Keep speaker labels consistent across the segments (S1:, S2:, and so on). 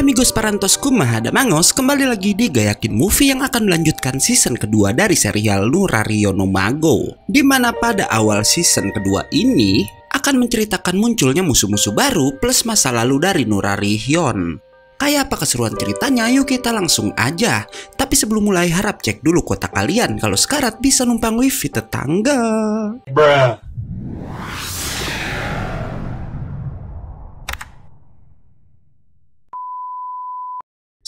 S1: amigos parantos kumaha mangos kembali lagi di Gayakin Movie yang akan melanjutkan season kedua dari serial Nurario no Mago Dimana pada awal season kedua ini akan menceritakan munculnya musuh-musuh baru plus masa lalu dari Nurarihyon Kayak apa keseruan ceritanya yuk kita langsung aja Tapi sebelum mulai harap cek dulu kota kalian kalau sekarat bisa numpang wifi tetangga Bruh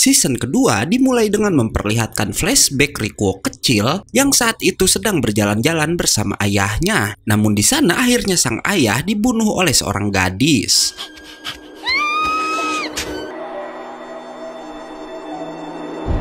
S1: Season kedua dimulai dengan memperlihatkan flashback Rikuo kecil yang saat itu sedang berjalan-jalan bersama ayahnya. Namun di sana akhirnya sang ayah dibunuh oleh seorang gadis.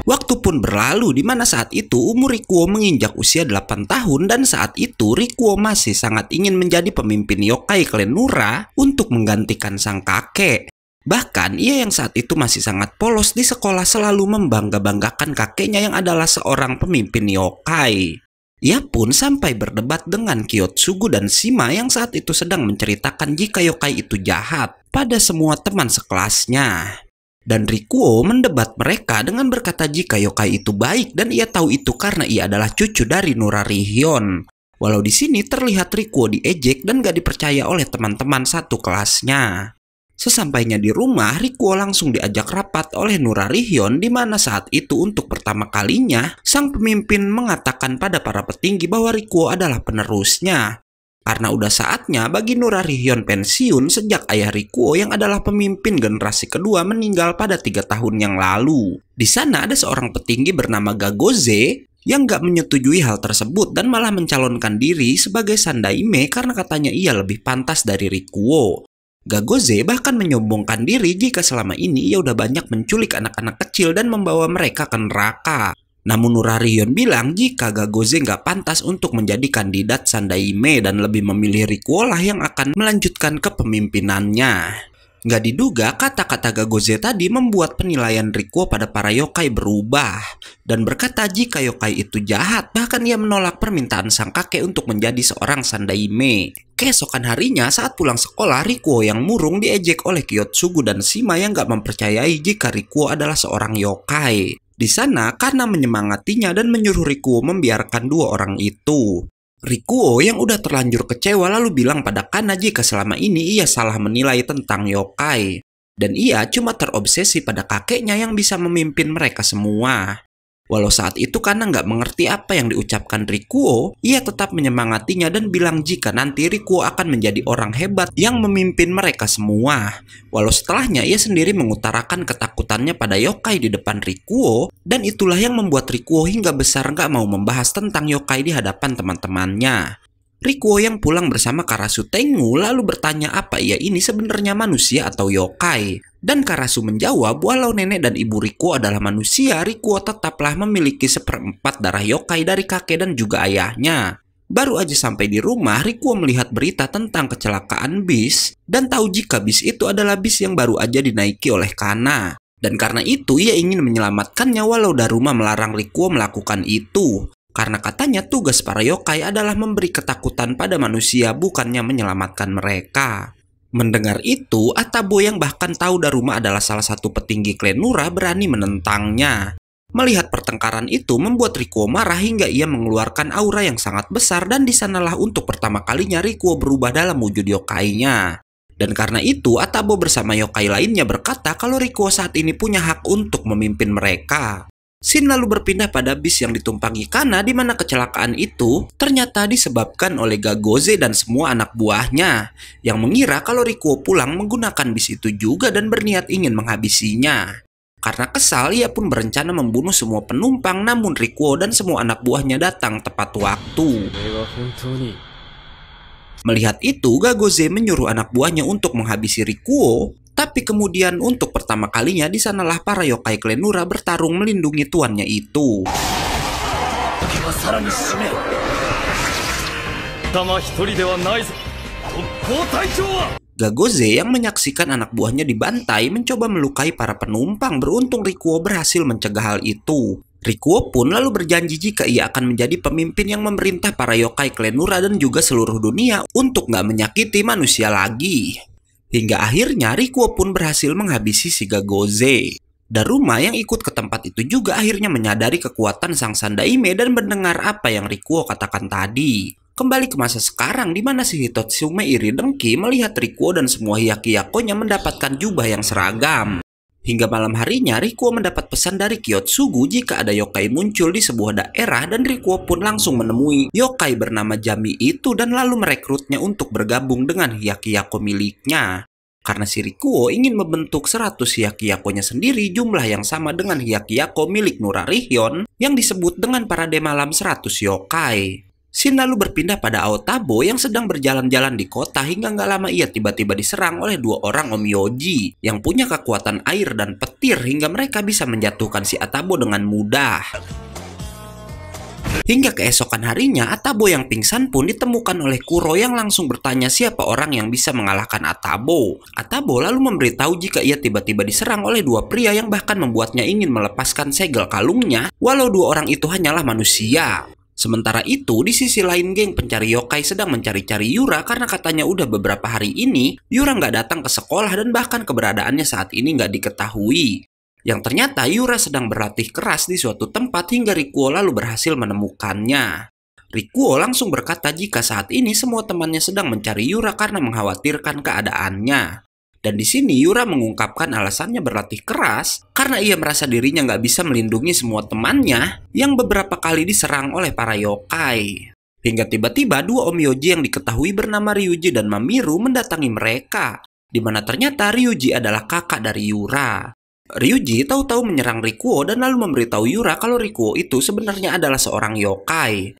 S1: Waktu pun berlalu di mana saat itu umur Rikuo menginjak usia 8 tahun dan saat itu Rikuo masih sangat ingin menjadi pemimpin yokai Klenura untuk menggantikan sang kakek. Bahkan ia yang saat itu masih sangat polos di sekolah selalu membangga-banggakan kakeknya yang adalah seorang pemimpin yokai. Ia pun sampai berdebat dengan Kyotsugu dan sima yang saat itu sedang menceritakan jika yokai itu jahat pada semua teman sekelasnya. Dan Rikuo mendebat mereka dengan berkata jika yokai itu baik dan ia tahu itu karena ia adalah cucu dari Nurarihion. Walau di sini terlihat Rikuo diejek dan gak dipercaya oleh teman-teman satu kelasnya. Sesampainya di rumah, Rikuo langsung diajak rapat oleh Rihyon di mana saat itu untuk pertama kalinya, sang pemimpin mengatakan pada para petinggi bahwa Rikuo adalah penerusnya. Karena udah saatnya bagi Rihyon pensiun sejak ayah Rikuo yang adalah pemimpin generasi kedua meninggal pada tiga tahun yang lalu. Di sana ada seorang petinggi bernama Gagoze yang gak menyetujui hal tersebut dan malah mencalonkan diri sebagai Sandaime karena katanya ia lebih pantas dari Rikuo. Gagoze bahkan menyombongkan diri jika selama ini ia udah banyak menculik anak-anak kecil dan membawa mereka ke neraka. Namun Nurarion bilang jika Gagoze nggak pantas untuk menjadi kandidat Sandaime dan lebih memilih Rikuola yang akan melanjutkan kepemimpinannya. Gak diduga, kata-kata Gagoze tadi membuat penilaian Rikuo pada para yokai berubah dan berkata jika yokai itu jahat, bahkan ia menolak permintaan sang kakek untuk menjadi seorang sandaime. Keesokan harinya saat pulang sekolah, Rikuo yang murung diejek oleh Kyotsugu dan Sima yang gak mempercayai jika Rikuo adalah seorang yokai. Di sana, karena menyemangatinya dan menyuruh Rikuo membiarkan dua orang itu. Rikuo yang udah terlanjur kecewa lalu bilang pada Kana jika selama ini ia salah menilai tentang yokai. Dan ia cuma terobsesi pada kakeknya yang bisa memimpin mereka semua. Walau saat itu karena nggak mengerti apa yang diucapkan Rikuo, ia tetap menyemangatinya dan bilang jika nanti Rikuo akan menjadi orang hebat yang memimpin mereka semua. Walau setelahnya ia sendiri mengutarakan ketakutannya pada yokai di depan Rikuo, dan itulah yang membuat Rikuo hingga besar nggak mau membahas tentang yokai di hadapan teman-temannya. Rikuo yang pulang bersama Karasu Tengu lalu bertanya apa ia ini sebenarnya manusia atau yokai. Dan Karasu menjawab, walau nenek dan ibu Rikuo adalah manusia, Rikuo tetaplah memiliki seperempat darah yokai dari kakek dan juga ayahnya. Baru aja sampai di rumah, Rikuo melihat berita tentang kecelakaan bis dan tahu jika bis itu adalah bis yang baru aja dinaiki oleh Kana. Dan karena itu, ia ingin menyelamatkannya walau Daruma melarang Rikuo melakukan itu. Karena katanya tugas para yokai adalah memberi ketakutan pada manusia bukannya menyelamatkan mereka. Mendengar itu, Atabo yang bahkan tahu Daruma adalah salah satu petinggi klan Nura berani menentangnya. Melihat pertengkaran itu membuat Rikuo marah hingga ia mengeluarkan aura yang sangat besar dan disanalah untuk pertama kalinya Rikuo berubah dalam wujud yokainya. Dan karena itu Atabo bersama yokai lainnya berkata kalau Rikuo saat ini punya hak untuk memimpin mereka. Sin lalu berpindah pada bis yang ditumpangi Kana di mana kecelakaan itu ternyata disebabkan oleh Gagoze dan semua anak buahnya yang mengira kalau Rikuo pulang menggunakan bis itu juga dan berniat ingin menghabisinya. Karena kesal, ia pun berencana membunuh semua penumpang namun Rikuo dan semua anak buahnya datang tepat waktu. Melihat itu, Gagoze menyuruh anak buahnya untuk menghabisi Rikuo tapi kemudian untuk pertama kalinya di sanalah para yokai klenura bertarung melindungi tuannya itu. Gagoze yang menyaksikan anak buahnya dibantai mencoba melukai para penumpang beruntung Rikuo berhasil mencegah hal itu. Rikuo pun lalu berjanji jika ia akan menjadi pemimpin yang memerintah para yokai klenura dan juga seluruh dunia untuk nggak menyakiti manusia lagi. Hingga akhirnya Rikuo pun berhasil menghabisi Shiga Goze. Daruma yang ikut ke tempat itu juga akhirnya menyadari kekuatan sang Sandaime dan mendengar apa yang Rikuo katakan tadi. Kembali ke masa sekarang di mana si Hitotsume Iri Dengki melihat Rikuo dan semua Hiyaki Yakonya mendapatkan jubah yang seragam. Hingga malam harinya, Rikuo mendapat pesan dari Kyotsugu jika ada yokai muncul di sebuah daerah dan Rikuo pun langsung menemui yokai bernama Jami itu dan lalu merekrutnya untuk bergabung dengan hiyakiyako miliknya. Karena si Rikuo ingin membentuk 100 hiyakiyakonya sendiri jumlah yang sama dengan hiyakiyako milik Nurarihyon yang disebut dengan Parade Malam 100 Yokai. Sin lalu berpindah pada Aotabo yang sedang berjalan-jalan di kota hingga nggak lama ia tiba-tiba diserang oleh dua orang Om Yoji yang punya kekuatan air dan petir hingga mereka bisa menjatuhkan si Atabo dengan mudah. Hingga keesokan harinya, Atabo yang pingsan pun ditemukan oleh Kuro yang langsung bertanya siapa orang yang bisa mengalahkan Atabo. Atabo lalu memberitahu jika ia tiba-tiba diserang oleh dua pria yang bahkan membuatnya ingin melepaskan segel kalungnya, walau dua orang itu hanyalah manusia. Sementara itu, di sisi lain geng pencari yokai sedang mencari-cari Yura karena katanya udah beberapa hari ini, Yura nggak datang ke sekolah dan bahkan keberadaannya saat ini nggak diketahui. Yang ternyata Yura sedang berlatih keras di suatu tempat hingga Rikuo lalu berhasil menemukannya. Rikuo langsung berkata jika saat ini semua temannya sedang mencari Yura karena mengkhawatirkan keadaannya. Dan di sini Yura mengungkapkan alasannya berlatih keras karena ia merasa dirinya nggak bisa melindungi semua temannya yang beberapa kali diserang oleh para yokai. Hingga tiba-tiba dua Om Yoji yang diketahui bernama Ryuji dan Mamiru mendatangi mereka, di mana ternyata Ryuji adalah kakak dari Yura. Ryuji tahu-tahu menyerang Rikuo dan lalu memberitahu Yura kalau Rikuo itu sebenarnya adalah seorang yokai.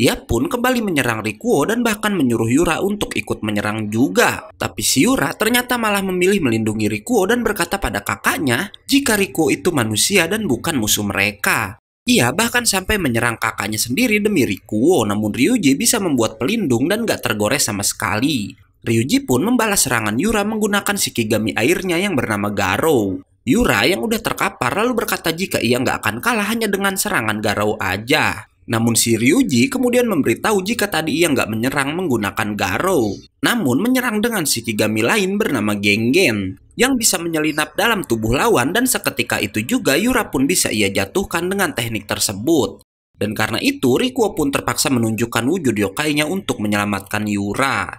S1: Ia pun kembali menyerang Rikuo dan bahkan menyuruh Yura untuk ikut menyerang juga. Tapi si Yura ternyata malah memilih melindungi Rikuo dan berkata pada kakaknya jika Rikuo itu manusia dan bukan musuh mereka. Ia bahkan sampai menyerang kakaknya sendiri demi Rikuo, namun Ryuji bisa membuat pelindung dan gak tergores sama sekali. Ryuji pun membalas serangan Yura menggunakan Shikigami airnya yang bernama Garo. Yura yang udah terkapar lalu berkata jika ia nggak akan kalah hanya dengan serangan Garou aja. Namun si Ryuji kemudian memberitahu jika tadi ia nggak menyerang menggunakan Garo, namun menyerang dengan Shikigami lain bernama Genggen yang bisa menyelinap dalam tubuh lawan dan seketika itu juga Yura pun bisa ia jatuhkan dengan teknik tersebut. Dan karena itu Riku pun terpaksa menunjukkan wujud yokainya untuk menyelamatkan Yura.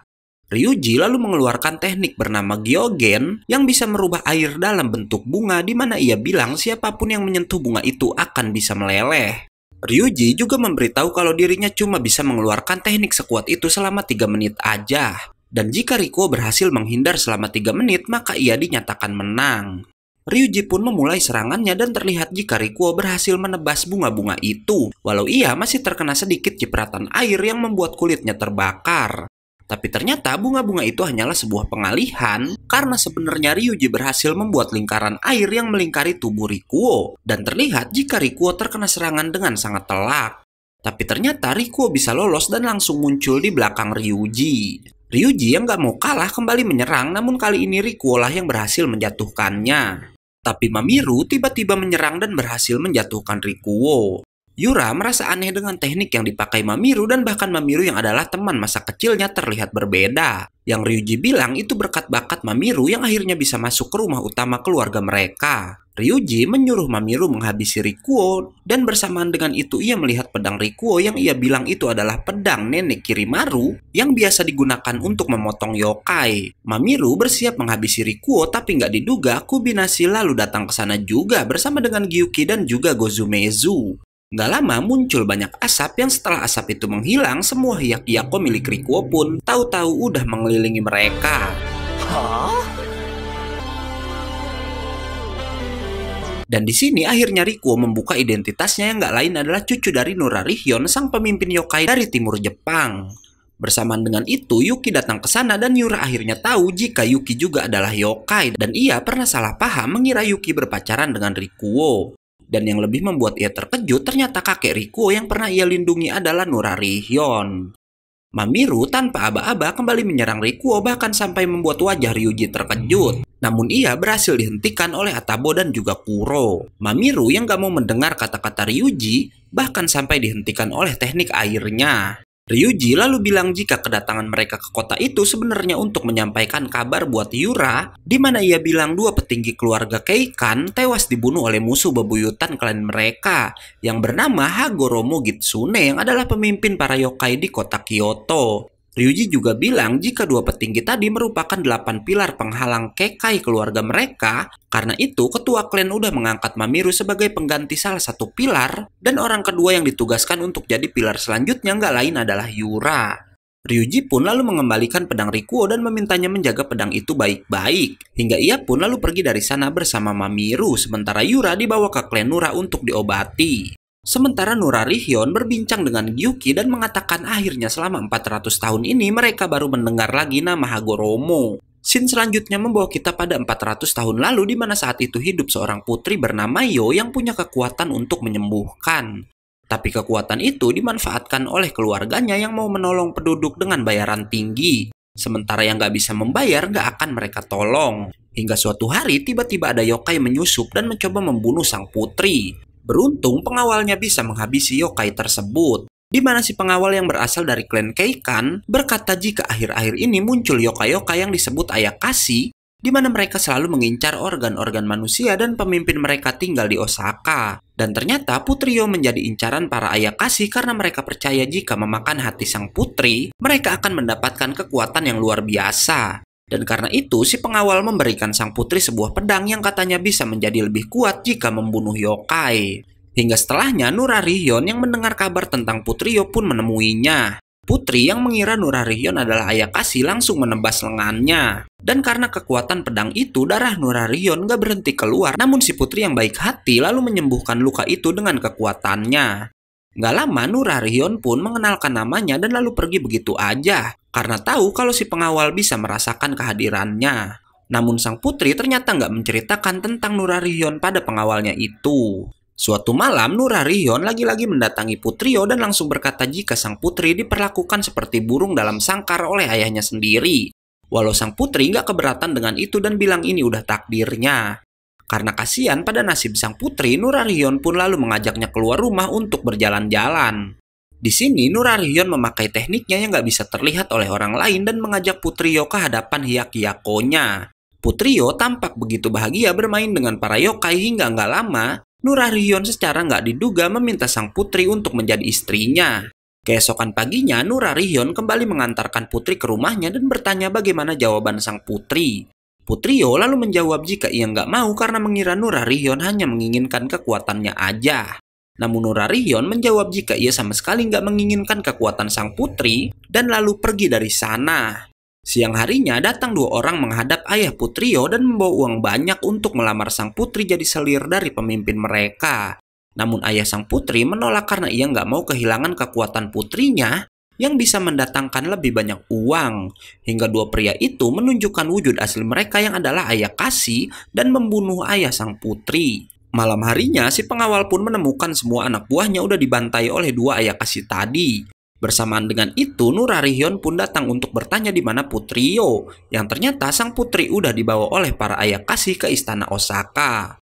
S1: Ryuji lalu mengeluarkan teknik bernama Gyogen yang bisa merubah air dalam bentuk bunga di mana ia bilang siapapun yang menyentuh bunga itu akan bisa meleleh. Ryuji juga memberitahu kalau dirinya cuma bisa mengeluarkan teknik sekuat itu selama 3 menit aja. Dan jika Riko berhasil menghindar selama 3 menit, maka ia dinyatakan menang. Ryuji pun memulai serangannya dan terlihat jika Rikuo berhasil menebas bunga-bunga itu, walau ia masih terkena sedikit cipratan air yang membuat kulitnya terbakar. Tapi ternyata bunga-bunga itu hanyalah sebuah pengalihan karena sebenarnya Ryuji berhasil membuat lingkaran air yang melingkari tubuh Rikuo dan terlihat jika Rikuo terkena serangan dengan sangat telak. Tapi ternyata Rikuo bisa lolos dan langsung muncul di belakang Ryuji. Ryuji yang gak mau kalah kembali menyerang namun kali ini Rikuo lah yang berhasil menjatuhkannya. Tapi Mamiru tiba-tiba menyerang dan berhasil menjatuhkan Rikuo. Yura merasa aneh dengan teknik yang dipakai Mamiru dan bahkan Mamiru yang adalah teman masa kecilnya terlihat berbeda. Yang Ryuji bilang itu berkat bakat Mamiru yang akhirnya bisa masuk ke rumah utama keluarga mereka. Ryuji menyuruh Mamiru menghabisi Rikuo dan bersamaan dengan itu ia melihat pedang Rikuo yang ia bilang itu adalah pedang nenek Kirimaru yang biasa digunakan untuk memotong yokai. Mamiru bersiap menghabisi Rikuo tapi nggak diduga Kubinasi lalu datang ke sana juga bersama dengan Gyuki dan juga Gozumezu. Gak lama muncul banyak asap yang setelah asap itu menghilang, semua hiak-hiako milik Rikuo pun tahu-tahu udah mengelilingi mereka. Hah? Dan di sini akhirnya Rikuo membuka identitasnya yang gak lain adalah cucu dari Nurarihyon, sang pemimpin yokai dari timur Jepang. Bersamaan dengan itu, Yuki datang ke sana dan Yura akhirnya tahu jika Yuki juga adalah yokai dan ia pernah salah paham mengira Yuki berpacaran dengan Rikuo. Dan yang lebih membuat ia terkejut ternyata kakek Riku yang pernah ia lindungi adalah Nurarihyon. Mamiru tanpa aba-aba kembali menyerang Riku bahkan sampai membuat wajah Ryuji terkejut. Namun ia berhasil dihentikan oleh Atabo dan juga Kuro. Mamiru yang gak mau mendengar kata-kata Ryuji bahkan sampai dihentikan oleh teknik airnya. Ryuji lalu bilang jika kedatangan mereka ke kota itu sebenarnya untuk menyampaikan kabar buat Yura, di mana ia bilang dua petinggi keluarga Keikan tewas dibunuh oleh musuh bebuyutan klan mereka yang bernama Hagoromo Gitsune yang adalah pemimpin para yokai di kota Kyoto. Ryuji juga bilang jika dua petinggi tadi merupakan delapan pilar penghalang kekai keluarga mereka, karena itu ketua klan udah mengangkat Mamiru sebagai pengganti salah satu pilar, dan orang kedua yang ditugaskan untuk jadi pilar selanjutnya nggak lain adalah Yura. Ryuji pun lalu mengembalikan pedang Rikuo dan memintanya menjaga pedang itu baik-baik, hingga ia pun lalu pergi dari sana bersama Mamiru, sementara Yura dibawa ke klan Nura untuk diobati. Sementara Nurarihyon berbincang dengan Gyuki dan mengatakan akhirnya selama 400 tahun ini mereka baru mendengar lagi nama Hagoromo. Scene selanjutnya membawa kita pada 400 tahun lalu di mana saat itu hidup seorang putri bernama Yo yang punya kekuatan untuk menyembuhkan. Tapi kekuatan itu dimanfaatkan oleh keluarganya yang mau menolong penduduk dengan bayaran tinggi. Sementara yang gak bisa membayar gak akan mereka tolong. Hingga suatu hari tiba-tiba ada yokai menyusup dan mencoba membunuh sang putri. Beruntung pengawalnya bisa menghabisi yokai tersebut. Di mana si pengawal yang berasal dari klan Keikan berkata jika akhir-akhir ini muncul yokai-yokai yang disebut Ayakashi, di mana mereka selalu mengincar organ-organ manusia dan pemimpin mereka tinggal di Osaka. Dan ternyata Putrio menjadi incaran para Ayakashi karena mereka percaya jika memakan hati sang putri, mereka akan mendapatkan kekuatan yang luar biasa. Dan karena itu, si pengawal memberikan sang putri sebuah pedang yang katanya bisa menjadi lebih kuat jika membunuh yokai. Hingga setelahnya, Nurarihyon yang mendengar kabar tentang putri Yo pun menemuinya. Putri yang mengira Nurarihyon adalah ayah kasih langsung menebas lengannya. Dan karena kekuatan pedang itu, darah Nurarihyon gak berhenti keluar. Namun si putri yang baik hati lalu menyembuhkan luka itu dengan kekuatannya. Gak lama Nurarion pun mengenalkan namanya dan lalu pergi begitu aja karena tahu kalau si pengawal bisa merasakan kehadirannya. Namun sang putri ternyata nggak menceritakan tentang Nurarion pada pengawalnya itu. Suatu malam Nurarion lagi-lagi mendatangi Putrio dan langsung berkata jika sang putri diperlakukan seperti burung dalam sangkar oleh ayahnya sendiri. Walau sang putri nggak keberatan dengan itu dan bilang ini udah takdirnya. Karena kasihan pada nasib sang putri, Nurarion pun lalu mengajaknya keluar rumah untuk berjalan-jalan. Di sini, Nurarion memakai tekniknya yang gak bisa terlihat oleh orang lain dan mengajak putri Yoka hadapan Putri Yoka tampak begitu bahagia bermain dengan para yokai hingga nggak lama, Nurarion secara nggak diduga meminta sang putri untuk menjadi istrinya. Keesokan paginya, Nurarion kembali mengantarkan putri ke rumahnya dan bertanya bagaimana jawaban sang putri. Putrio lalu menjawab jika ia nggak mau karena mengira Nurarion hanya menginginkan kekuatannya aja. Namun Nurarion menjawab jika ia sama sekali nggak menginginkan kekuatan sang putri dan lalu pergi dari sana. Siang harinya datang dua orang menghadap ayah Putrio dan membawa uang banyak untuk melamar sang putri jadi selir dari pemimpin mereka. Namun ayah sang putri menolak karena ia nggak mau kehilangan kekuatan putrinya yang bisa mendatangkan lebih banyak uang. Hingga dua pria itu menunjukkan wujud asli mereka yang adalah ayah kasih dan membunuh ayah sang putri. Malam harinya, si pengawal pun menemukan semua anak buahnya udah dibantai oleh dua ayah kasih tadi. Bersamaan dengan itu, Nurarihyon pun datang untuk bertanya di mana Putrio, yang ternyata sang putri udah dibawa oleh para ayah kasih ke istana Osaka.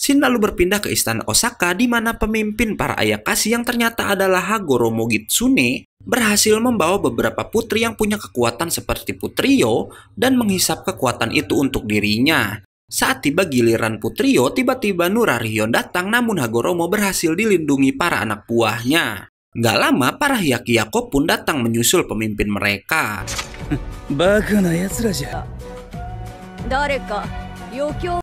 S1: Shin lalu berpindah ke istana Osaka di mana pemimpin para Ayakashi yang ternyata adalah Hagoromo Gitsune berhasil membawa beberapa putri yang punya kekuatan seperti Putrio dan menghisap kekuatan itu untuk dirinya. Saat tiba giliran Putrio, tiba-tiba Nurarion datang namun Hagoromo berhasil dilindungi para anak buahnya. Gak lama, para Hyakiyako pun datang menyusul pemimpin mereka. Baka na yatsura ja. Dareka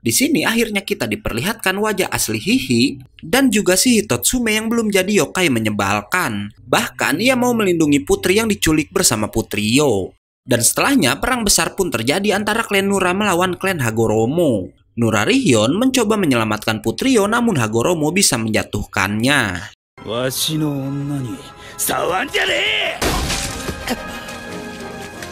S1: di sini akhirnya kita diperlihatkan wajah asli Hihi dan juga si Hitotsume yang belum jadi yokai menyebalkan. Bahkan ia mau melindungi putri yang diculik bersama putri Yo. Dan setelahnya perang besar pun terjadi antara klan Nura melawan klan Hagoromo. Rihyon mencoba menyelamatkan Putri Yo namun Hagoromo bisa menjatuhkannya.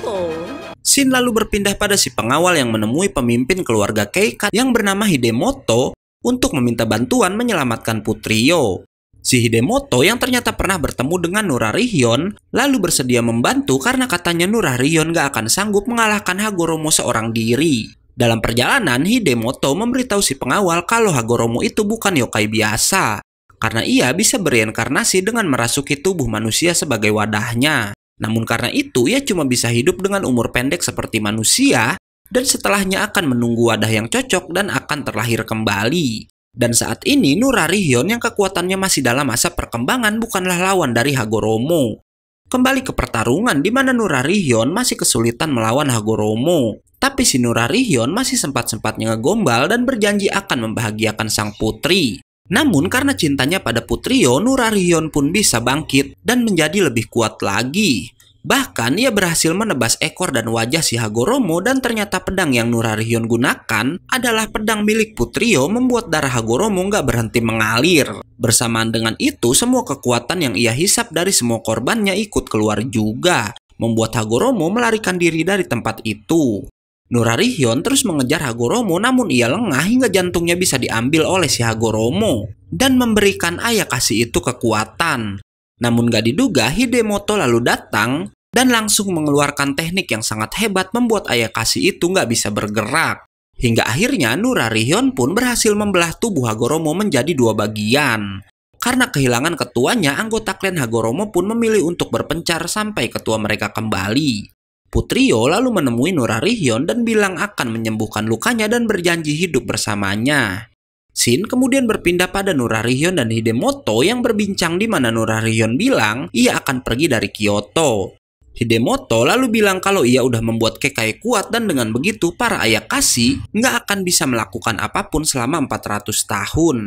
S1: Oh. Shin lalu berpindah pada si pengawal yang menemui pemimpin keluarga Keika yang bernama Hidemoto untuk meminta bantuan menyelamatkan putri Putrio. Si Hidemoto yang ternyata pernah bertemu dengan Nurarihyon lalu bersedia membantu karena katanya Nurarihyon gak akan sanggup mengalahkan Hagoromo seorang diri. Dalam perjalanan, Hidemoto memberitahu si pengawal kalau Hagoromo itu bukan yokai biasa, karena ia bisa berinkarnasi dengan merasuki tubuh manusia sebagai wadahnya. Namun karena itu, ia cuma bisa hidup dengan umur pendek seperti manusia dan setelahnya akan menunggu wadah yang cocok dan akan terlahir kembali. Dan saat ini Nurari Hion yang kekuatannya masih dalam masa perkembangan bukanlah lawan dari Hagoromo. Kembali ke pertarungan di mana Nurari Hion masih kesulitan melawan Hagoromo. Tapi si Nurari Hion masih sempat-sempatnya ngegombal dan berjanji akan membahagiakan sang putri. Namun karena cintanya pada Putrio, Nurarion pun bisa bangkit dan menjadi lebih kuat lagi. Bahkan ia berhasil menebas ekor dan wajah si Hagoromo dan ternyata pedang yang Nurarion gunakan adalah pedang milik Putrio membuat darah Hagoromo nggak berhenti mengalir. Bersamaan dengan itu, semua kekuatan yang ia hisap dari semua korbannya ikut keluar juga, membuat Hagoromo melarikan diri dari tempat itu. Nurarihyon terus mengejar Hagoromo namun ia lengah hingga jantungnya bisa diambil oleh si Hagoromo dan memberikan ayah kasih itu kekuatan. Namun gak diduga Hidemoto lalu datang dan langsung mengeluarkan teknik yang sangat hebat membuat ayah kasih itu gak bisa bergerak. Hingga akhirnya Nurarihyon pun berhasil membelah tubuh Hagoromo menjadi dua bagian. Karena kehilangan ketuanya, anggota klan Hagoromo pun memilih untuk berpencar sampai ketua mereka kembali. Putrio lalu menemui Nurarihyon dan bilang akan menyembuhkan lukanya dan berjanji hidup bersamanya. Shin kemudian berpindah pada Nurarihyon dan Hidemoto yang berbincang di mana Nurarihyon bilang ia akan pergi dari Kyoto. Hidemoto lalu bilang kalau ia udah membuat Kekai kuat dan dengan begitu para Ayakashi nggak akan bisa melakukan apapun selama 400 tahun.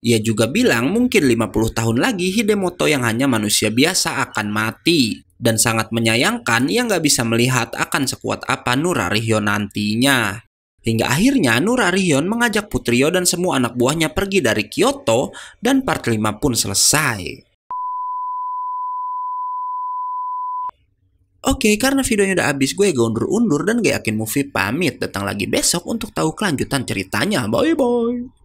S1: Ia juga bilang mungkin 50 tahun lagi Hidemoto yang hanya manusia biasa akan mati. Dan sangat menyayangkan ia nggak bisa melihat akan sekuat apa Nurarihyo nantinya. Hingga akhirnya Nurarihyon mengajak Putrio dan semua anak buahnya pergi dari Kyoto dan part 5 pun selesai. Oke, karena videonya udah habis, gue gak undur-undur dan gak yakin movie pamit. Datang lagi besok untuk tahu kelanjutan ceritanya. Bye-bye.